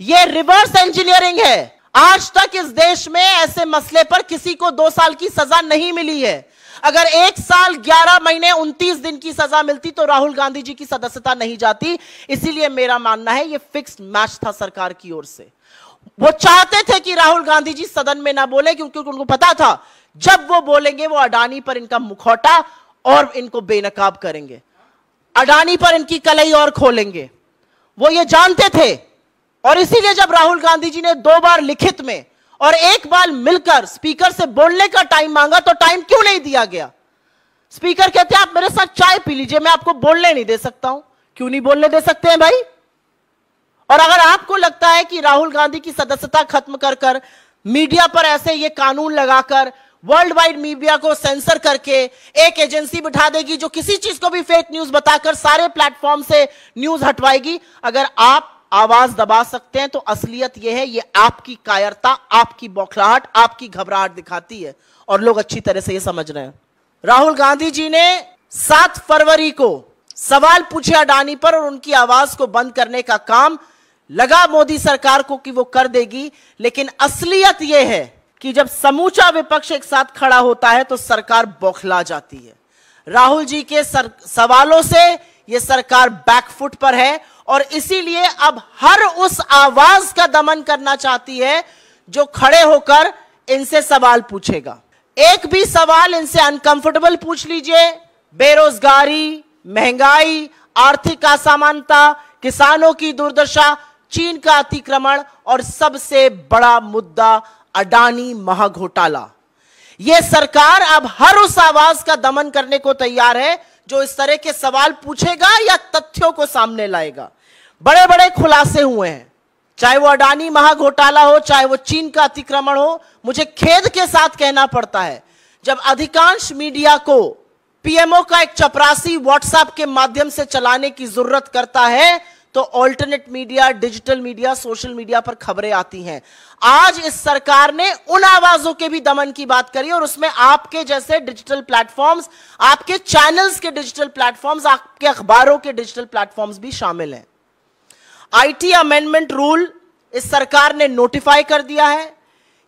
ये reverse engineering है आज तक इस देश में ऐसे मसले पर किसी को दो साल की सजा नहीं मिली है अगर एक साल ग्यारह महीने उनतीस दिन की सजा मिलती तो राहुल गांधी जी की सदस्यता नहीं जाती इसीलिए मेरा मानना है ये फिक्स मैच था सरकार की ओर से वो चाहते थे कि राहुल गांधी जी सदन में ना बोले क्योंकि उनको पता था जब वो बोलेंगे वो अडानी पर इनका मुखौटा और इनको बेनकाब करेंगे अडानी पर इनकी कलई और खोलेंगे वो ये जानते थे और इसीलिए जब राहुल गांधी जी ने दो बार लिखित में और एक बार मिलकर स्पीकर से बोलने का टाइम मांगा तो टाइम क्यों नहीं दिया गया स्पीकर कहते आप मेरे साथ चाय पी लीजिए मैं आपको बोलने नहीं दे सकता हूं क्यों नहीं बोलने दे सकते हैं भाई और अगर आपको लगता है कि राहुल गांधी की सदस्यता खत्म कर कर मीडिया पर ऐसे ये कानून लगाकर वर्ल्ड वाइड मीडिया को सेंसर करके एक एजेंसी बिठा देगी जो किसी चीज को भी फेक न्यूज बताकर सारे प्लेटफॉर्म से न्यूज हटवाएगी अगर आप आवाज दबा सकते हैं तो असलियत यह है ये आपकी कायरता आपकी बौखलाहट आपकी घबराहट दिखाती है और लोग अच्छी तरह से ये समझ रहे हैं राहुल गांधी जी ने सात फरवरी को सवाल पूछे अडानी पर और उनकी आवाज को बंद करने का काम लगा मोदी सरकार को कि वो कर देगी लेकिन असलियत यह है कि जब समूचा विपक्ष एक साथ खड़ा होता है तो सरकार बौखला जाती है राहुल जी के सर, सवालों से ये सरकार बैकफुट पर है और इसीलिए अब हर उस आवाज का दमन करना चाहती है जो खड़े होकर इनसे सवाल पूछेगा एक भी सवाल इनसे अनकंफर्टेबल पूछ लीजिए बेरोजगारी महंगाई आर्थिक असमानता किसानों की दुर्दशा चीन का अतिक्रमण और सबसे बड़ा मुद्दा अडानी महाघोटाला यह सरकार अब हर उस आवाज का दमन करने को तैयार है जो इस तरह के सवाल पूछेगा या तथ्यों को सामने लाएगा बड़े बड़े खुलासे हुए हैं चाहे वो अडानी महाघोटाला हो चाहे वो चीन का अतिक्रमण हो मुझे खेद के साथ कहना पड़ता है जब अधिकांश मीडिया को पीएमओ का एक चपरासी व्हाट्सएप के माध्यम से चलाने की जरूरत करता है तो alternate media digital media social media पर खबरें आती हैं आज इस सरकार ने उन आवाजों के भी दमन की बात करी और उसमें आपके जैसे डिजिटल प्लेटफॉर्म्स आपके चैनल्स के डिजिटल प्लेटफॉर्म्स आपके अखबारों के डिजिटल प्लेटफॉर्म्स भी शामिल हैं आईटी अमेंडमेंट रूल इस सरकार ने नोटिफाई कर दिया है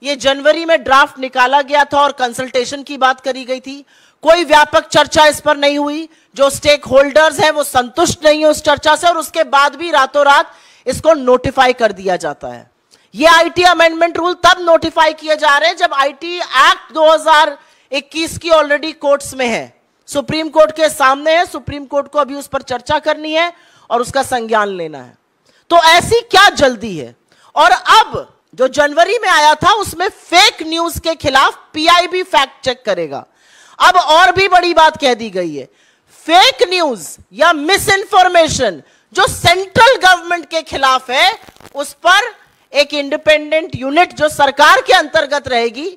ये जनवरी में ड्राफ्ट निकाला गया था और कंसल्टेशन की बात करी गई थी कोई व्यापक चर्चा इस पर नहीं हुई जो स्टेक होल्डर्स हैं वो संतुष्ट नहीं है उस चर्चा से और उसके बाद भी रातों रात इसको नोटिफाई कर दिया जाता है ये आईटी अमेंडमेंट रूल तब नोटिफाई किए जा रहे हैं जब आईटी एक्ट 2021 की ऑलरेडी कोर्ट्स में है सुप्रीम कोर्ट के सामने है सुप्रीम कोर्ट को अभी उस पर चर्चा करनी है और उसका संज्ञान लेना है तो ऐसी क्या जल्दी है और अब जो जनवरी में आया था उसमें फेक न्यूज के खिलाफ पीआईबी फैक्ट चेक करेगा अब और भी बड़ी बात कह दी गई है फेक न्यूज या मिस इंफॉर्मेशन जो सेंट्रल गवर्नमेंट के खिलाफ है उस पर एक इंडिपेंडेंट यूनिट जो सरकार के अंतर्गत रहेगी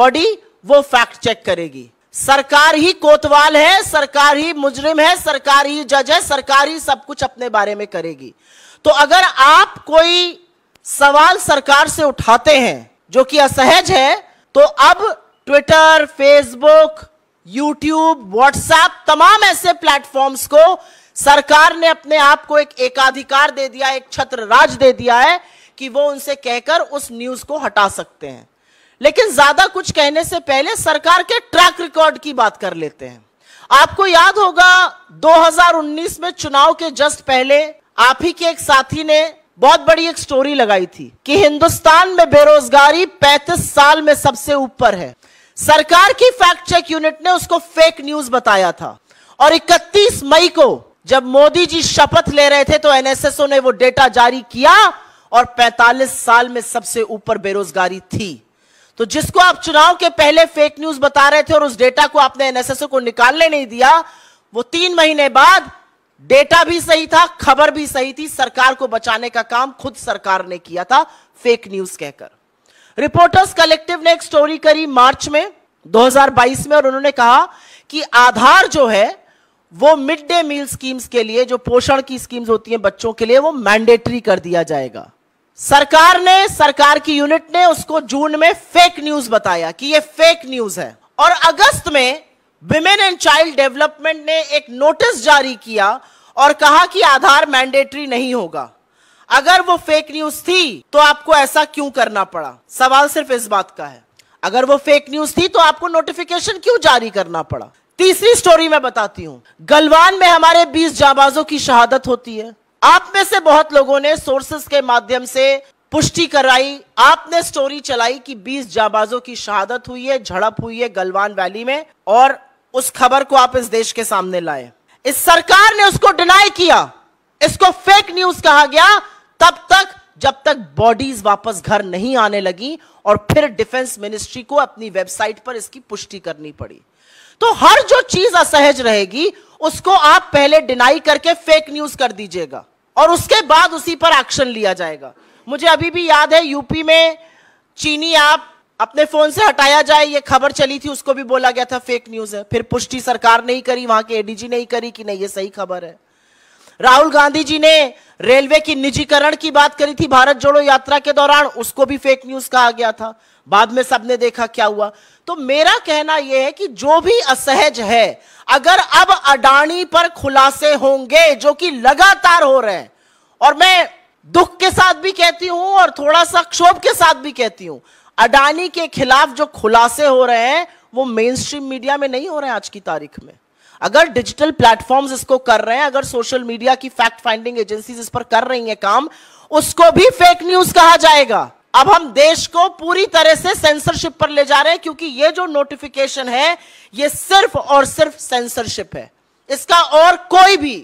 बॉडी वो फैक्ट चेक करेगी सरकार ही कोतवाल है सरकार ही मुजरिम है सरकार ही जज है सरकार ही सब कुछ अपने बारे में करेगी तो अगर आप कोई सवाल सरकार से उठाते हैं जो कि असहज है तो अब ट्विटर फेसबुक यूट्यूब व्हाट्सएप तमाम ऐसे प्लेटफॉर्म्स को सरकार ने अपने आप को एक एकाधिकार दे दिया एक छत्र राज दे दिया है कि वो उनसे कहकर उस न्यूज को हटा सकते हैं लेकिन ज्यादा कुछ कहने से पहले सरकार के ट्रैक रिकॉर्ड की बात कर लेते हैं आपको याद होगा 2019 में चुनाव के जस्ट पहले आप ही के एक साथी ने बहुत बड़ी एक स्टोरी लगाई थी कि हिंदुस्तान में बेरोजगारी 35 साल में सबसे ऊपर है सरकार की फैक्ट चेक यूनिट ने उसको फेक न्यूज बताया था और 31 मई को जब मोदी जी शपथ ले रहे थे तो एनएसएसओ ने वो डेटा जारी किया और 45 साल में सबसे ऊपर बेरोजगारी थी तो जिसको आप चुनाव के पहले फेक न्यूज बता रहे थे और उस डेटा को आपने एनएसएसओ को निकालने नहीं दिया वो तीन महीने बाद डेटा भी सही था खबर भी सही थी सरकार को बचाने का काम खुद सरकार ने किया था फेक न्यूज कहकर रिपोर्टर्स कलेक्टिव ने एक स्टोरी करी मार्च में 2022 में और उन्होंने कहा कि आधार जो है वो मिड डे मील स्कीम्स के लिए जो पोषण की स्कीम्स होती हैं बच्चों के लिए वो मैंडेटरी कर दिया जाएगा सरकार ने सरकार की यूनिट ने उसको जून में फेक न्यूज बताया कि ये फेक न्यूज है और अगस्त में विमेन एंड चाइल्ड डेवलपमेंट ने एक नोटिस जारी किया और कहा कि आधार मैंडेटरी नहीं होगा अगर वो फेक न्यूज थी तो आपको ऐसा क्यों करना पड़ा सवाल सिर्फ इस बात का है अगर वो फेक न्यूज थी तो आपको नोटिफिकेशन क्यों जारी करना पड़ा तीसरी स्टोरी मैं बताती हूँ गलवान में हमारे 20 जाबाजों की शहादत होती है आप में से बहुत लोगों ने सोर्सेस के माध्यम से पुष्टि कराई आपने स्टोरी चलाई कि 20 जाबाजों की शहादत हुई है झड़प हुई है गलवान वैली में और उस खबर को आप इस देश के सामने लाए इस सरकार ने उसको डिनाई किया इसको फेक न्यूज कहा गया तब तक जब तक बॉडीज वापस घर नहीं आने लगी और फिर डिफेंस मिनिस्ट्री को अपनी वेबसाइट पर इसकी पुष्टि करनी पड़ी तो हर जो चीज असहज रहेगी उसको आप पहले डिनाई करके फेक न्यूज कर दीजिएगा और उसके बाद उसी पर एक्शन लिया जाएगा मुझे अभी भी याद है यूपी में चीनी आप अपने फोन से हटाया जाए ये खबर चली थी उसको भी बोला गया था फेक न्यूज है फिर पुष्टि सरकार नहीं करी वहां के एडीजी नहीं करी कि नहीं ये सही खबर है राहुल गांधी जी ने रेलवे की निजीकरण की बात करी थी भारत जोड़ो यात्रा के दौरान उसको भी फेक न्यूज कहा गया था बाद में सबने देखा क्या हुआ तो मेरा कहना यह है कि जो भी असहज है अगर अब अडानी पर खुलासे होंगे जो कि लगातार हो रहे हैं और मैं दुख के साथ भी कहती हूं और थोड़ा सा क्षोभ के साथ भी कहती हूं अडानी के खिलाफ जो खुलासे हो रहे हैं वो मेन स्ट्रीम मीडिया में नहीं हो रहे हैं आज की तारीख में अगर डिजिटल प्लेटफॉर्म्स इसको कर रहे हैं अगर सोशल मीडिया की फैक्ट फाइंडिंग एजेंसीज इस पर कर रही हैं काम उसको भी फेक न्यूज कहा जाएगा अब हम देश को पूरी तरह से सेंसरशिप पर ले जा रहे हैं क्योंकि ये जो नोटिफिकेशन है ये सिर्फ और सिर्फ सेंसरशिप है इसका और कोई भी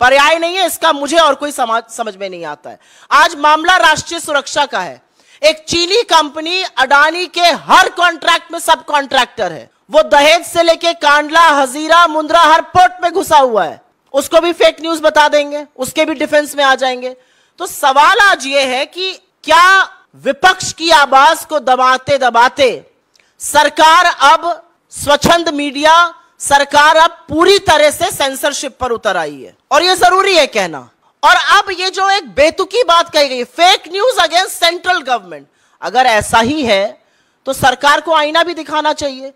पर्याय नहीं है इसका मुझे और कोई समाज समझ में नहीं आता है आज मामला राष्ट्रीय सुरक्षा का है एक चीनी कंपनी अडानी के हर कॉन्ट्रैक्ट में सब कॉन्ट्रैक्टर है वो दहेज से लेके कांडला हजीरा मुंद्रा हर पोर्ट में घुसा हुआ है उसको भी फेक न्यूज बता देंगे उसके भी डिफेंस में आ जाएंगे तो सवाल आज ये है कि क्या विपक्ष की आवाज को दबाते दबाते सरकार अब स्वच्छंद मीडिया सरकार अब पूरी तरह से सेंसरशिप पर उतर आई है और यह जरूरी है कहना और अब ये जो एक बेतुकी बात कही गई fake news against central government अगर ऐसा ही है तो सरकार को आईना भी दिखाना चाहिए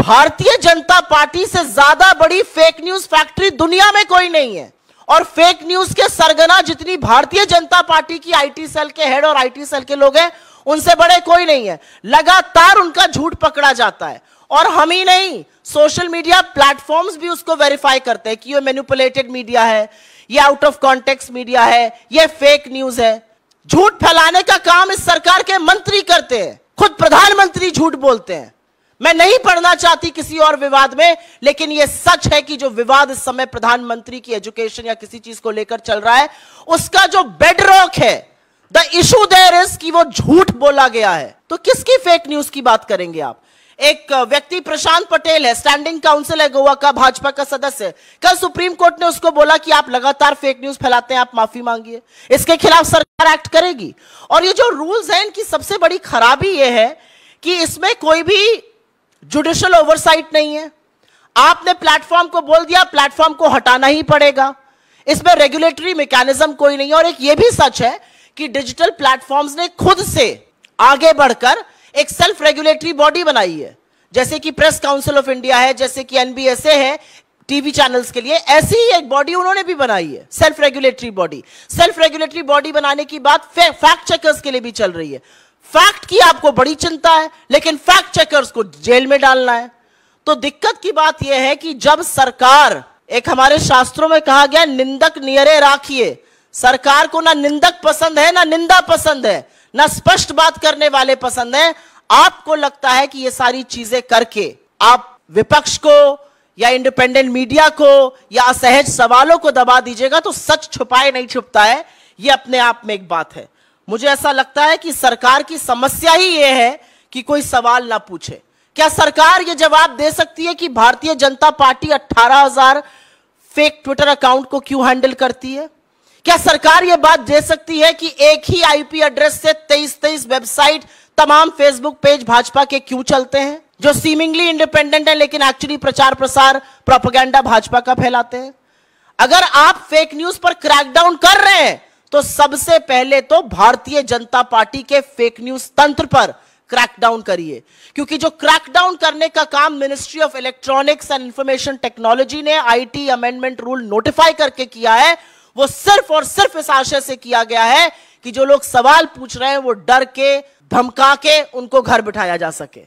भारतीय जनता पार्टी से ज्यादा बड़ी फेक न्यूज फैक्ट्री दुनिया में कोई नहीं है और फेक न्यूज के सरगना जितनी भारतीय जनता पार्टी की आईटी सेल के हेड और आईटी सेल के लोग हैं उनसे बड़े कोई नहीं है लगातार उनका झूठ पकड़ा जाता है और हम ही नहीं सोशल मीडिया प्लेटफॉर्म्स भी उसको वेरीफाई करते हैं कि ये मैनिपुलेटेड मीडिया है ये आउट ऑफ कॉन्टेक्स्ट मीडिया है ये फेक न्यूज है झूठ फैलाने का काम इस सरकार के मंत्री करते हैं खुद प्रधानमंत्री झूठ बोलते हैं मैं नहीं पढ़ना चाहती किसी और विवाद में लेकिन यह सच है कि जो विवाद इस समय प्रधानमंत्री की एजुकेशन या किसी चीज को लेकर चल रहा है उसका जो बेडरॉक है द इशू देर इज कि वो झूठ बोला गया है तो किसकी फेक न्यूज की बात करेंगे आप एक व्यक्ति प्रशांत पटेल है स्टैंडिंग काउंसिल है गोवा का भाजपा का सदस्य कल सुप्रीम कोर्ट ने उसको बोला कि आप लगातार फेक न्यूज फैलाते हैं आप माफी मांगिए इसके खिलाफ सरकार एक्ट करेगी और ये जो रूल्स हैं इनकी सबसे बड़ी खराबी ये है कि इसमें कोई भी जुडिशल ओवरसाइट नहीं है आपने प्लेटफॉर्म को बोल दिया प्लेटफॉर्म को हटाना ही पड़ेगा इसमें रेगुलेटरी मैकेनिज्म कोई नहीं है और एक यह भी सच है कि डिजिटल प्लेटफॉर्म्स ने खुद से आगे बढ़कर एक सेल्फ रेगुलेटरी बॉडी बनाई है जैसे कि प्रेस काउंसिल ऑफ इंडिया है जैसे कि एनबीएसए है टीवी चैनल्स के लिए ऐसी ही एक बॉडी उन्होंने भी बनाई है self regulatory body self regulatory body बनाने की बात फैक्ट चेकर्स के लिए भी चल रही है फैक्ट की आपको बड़ी चिंता है लेकिन फैक्ट चेकर्स को जेल में डालना है तो दिक्कत की बात यह है कि जब सरकार एक हमारे शास्त्रों में कहा गया निंदक नियरे राखिए सरकार को ना निंदक पसंद है ना निंदा पसंद है ना स्पष्ट बात करने वाले पसंद है आपको लगता है कि ये सारी चीजें करके आप विपक्ष को या इंडिपेंडेंट मीडिया को या असहज सवालों को दबा दीजिएगा तो सच छुपाए नहीं छुपता है ये अपने आप में एक बात है मुझे ऐसा लगता है कि सरकार की समस्या ही यह है कि कोई सवाल ना पूछे क्या सरकार यह जवाब दे सकती है कि भारतीय Janata party 18,000 fake Twitter account को क्यों हैंडल करती है क्या सरकार यह बात दे सकती है कि एक ही आईपी एड्रेस से 23 23 वेबसाइट तमाम फेसबुक पेज भाजपा के क्यों चलते हैं जो सीमिंगली इंडिपेंडेंट है लेकिन एक्चुअली प्रचार प्रसार प्रोपोगेंडा भाजपा का फैलाते हैं अगर आप फेक न्यूज पर क्रैकडाउन कर रहे हैं तो सबसे पहले तो भारतीय जनता पार्टी के फेक न्यूज तंत्र पर क्रैकडाउन करिए क्योंकि जो क्रैकडाउन करने का काम ministry of electronics and information technology ने आईटी अमेंडमेंट रूल नोटिफाई करके किया है वो सिर्फ और सिर्फ इस आशय से किया गया है कि जो लोग सवाल पूछ रहे हैं वो डर के धमका के उनको घर बिठाया जा सके